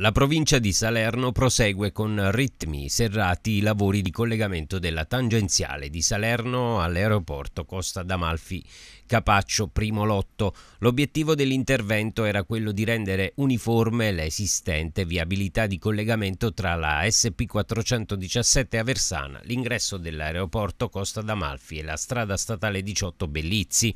La provincia di Salerno prosegue con ritmi serrati i lavori di collegamento della tangenziale di Salerno all'aeroporto Costa d'Amalfi Capaccio Primo Lotto. L'obiettivo dell'intervento era quello di rendere uniforme l'esistente viabilità di collegamento tra la SP417 Aversana, l'ingresso dell'aeroporto Costa d'Amalfi e la strada statale 18 Bellizzi.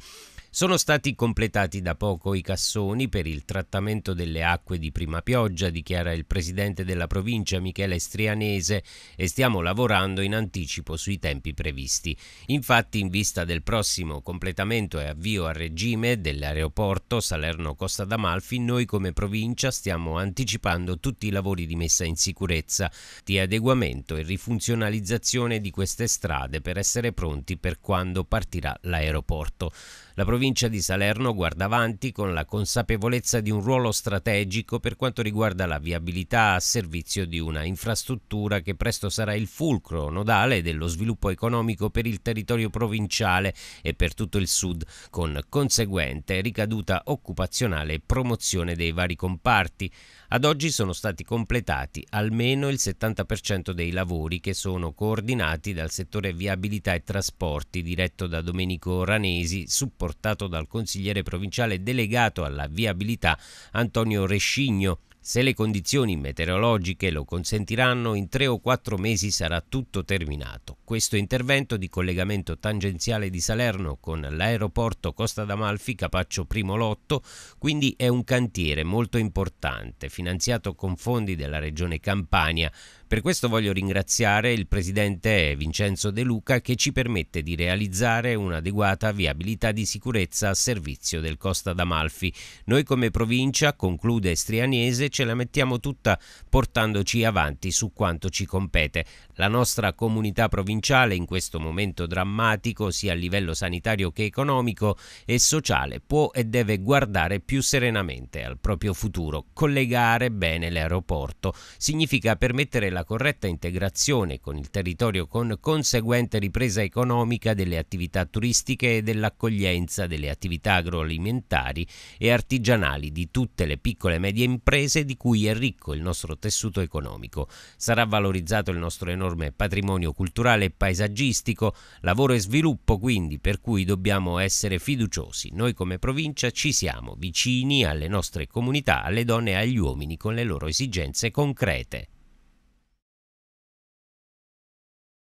Sono stati completati da poco i cassoni per il trattamento delle acque di prima pioggia, dichiara il presidente della provincia Michele Strianese, e stiamo lavorando in anticipo sui tempi previsti. Infatti, in vista del prossimo completamento e avvio a regime dell'aeroporto Salerno-Costa d'Amalfi, noi come provincia stiamo anticipando tutti i lavori di messa in sicurezza, di adeguamento e rifunzionalizzazione di queste strade per essere pronti per quando partirà l'aeroporto. La provincia provincia di Salerno guarda avanti con la consapevolezza di un ruolo strategico per quanto riguarda la viabilità a servizio di una infrastruttura che presto sarà il fulcro nodale dello sviluppo economico per il territorio provinciale e per tutto il sud, con conseguente ricaduta occupazionale e promozione dei vari comparti. Ad oggi sono stati completati almeno il 70% dei lavori che sono coordinati dal settore viabilità e trasporti diretto da Domenico Ranesi, supportato presentato dal consigliere provinciale delegato alla viabilità Antonio Rescigno. Se le condizioni meteorologiche lo consentiranno, in tre o quattro mesi sarà tutto terminato. Questo intervento di collegamento tangenziale di Salerno con l'aeroporto Costa d'Amalfi Capaccio Primo Lotto, quindi è un cantiere molto importante, finanziato con fondi della regione Campania. Per questo voglio ringraziare il presidente Vincenzo De Luca che ci permette di realizzare un'adeguata viabilità di sicurezza a servizio del Costa d'Amalfi. Noi come provincia, conclude Strianiese, ce la mettiamo tutta portandoci avanti su quanto ci compete. La nostra comunità provinciale in questo momento drammatico, sia a livello sanitario che economico e sociale, può e deve guardare più serenamente al proprio futuro. Collegare bene l'aeroporto significa permettere la corretta integrazione con il territorio con conseguente ripresa economica delle attività turistiche e dell'accoglienza delle attività agroalimentari e artigianali di tutte le piccole e medie imprese di cui è ricco il nostro tessuto economico. Sarà valorizzato il nostro enorme patrimonio culturale e paesaggistico, lavoro e sviluppo quindi, per cui dobbiamo essere fiduciosi. Noi come provincia ci siamo, vicini alle nostre comunità, alle donne e agli uomini con le loro esigenze concrete.